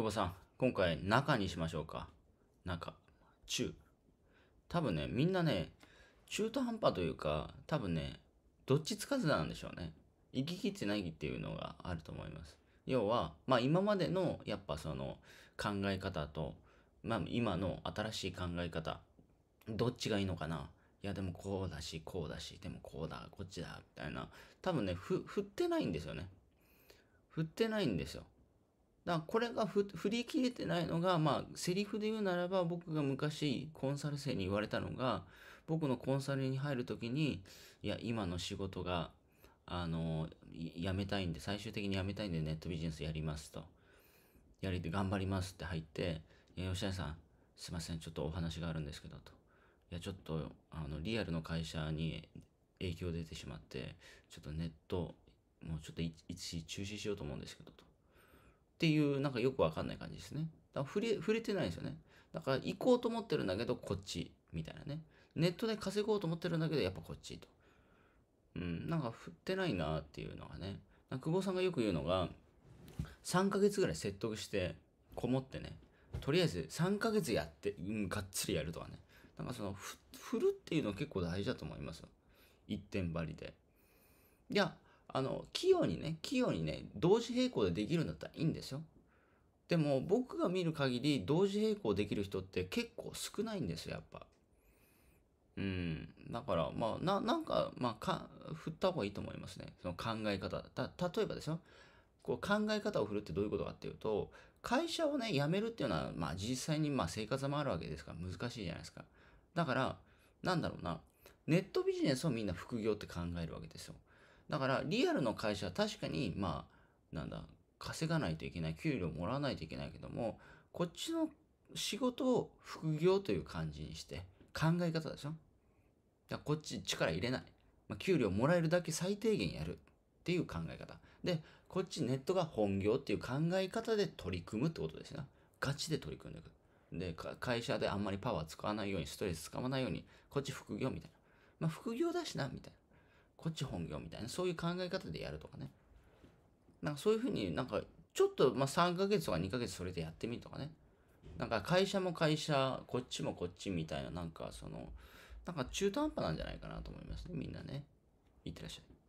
久保さん、今回中にしましょうか。中、中。多分ね、みんなね、中途半端というか、多分ね、どっちつかずなんでしょうね。行ききってないっていうのがあると思います。要は、まあ今までの、やっぱその考え方と、まあ今の新しい考え方、どっちがいいのかな。いやでもこうだし、こうだし、でもこうだ、こっちだ、みたいな。多分ね、振ってないんですよね。振ってないんですよ。だこれが振り切れてないのが、まあ、セリフで言うならば、僕が昔、コンサル生に言われたのが、僕のコンサルに入るときに、いや、今の仕事が、あの、辞めたいんで、最終的に辞めたいんで、ネットビジネスやりますと。やりて、頑張りますって入って、いや、吉田さん、すいません、ちょっとお話があるんですけど、と。いや、ちょっと、あの、リアルの会社に影響出てしまって、ちょっとネット、もうちょっと一時中止しようと思うんですけど、と。っていうなんかよくわかんない感じですね。だから触れてないんですよね。だから行こうと思ってるんだけどこっちみたいなね。ネットで稼ごうと思ってるんだけどやっぱこっちと。うん、なんか振ってないなっていうのがね。久保さんがよく言うのが3ヶ月ぐらい説得してこもってねとりあえず3ヶ月やって、うん、がっつりやるとかねなんかその振るっていうの結構大事だと思いますよ一点張りでいやあの、器用にね、器用にね、同時並行でできるんだったらいいんですよ。でも僕が見る限り同時並行できる人って結構少ないんですよ、やっぱ。うん。だから、まあ、な、なんか、まあ、か、振った方がいいと思いますね。その考え方。た、例えばですよ。こう考え方を振るってどういうことかっていうと、会社をね、辞めるっていうのは、まあ実際にまあ生活もあるわけですから難しいじゃないですか。だから、なんだろうな。ネットビジネスをみんな副業って考えるわけですよ。だからリアルの会社は確かにまあなんだ稼がないといけない給料もらわないといけないけどもこっちの仕事を副業という感じにして考え方でしょだこっち力入れない、まあ、給料もらえるだけ最低限やるっていう考え方でこっちネットが本業っていう考え方で取り組むってことですなガチで取り組んでいくで会社であんまりパワー使わないようにストレス使わないようにこっち副業みたいなまあ副業だしなみたいなこっち本業みたいな、そういう考え方でやるとかね。なんかそういうふうになんか、ちょっとまあ3ヶ月とか2ヶ月それでやってみるとかね。なんか会社も会社、こっちもこっちみたいな、なんかその、なんか中途半端なんじゃないかなと思いますね、みんなね。いってらっしゃい。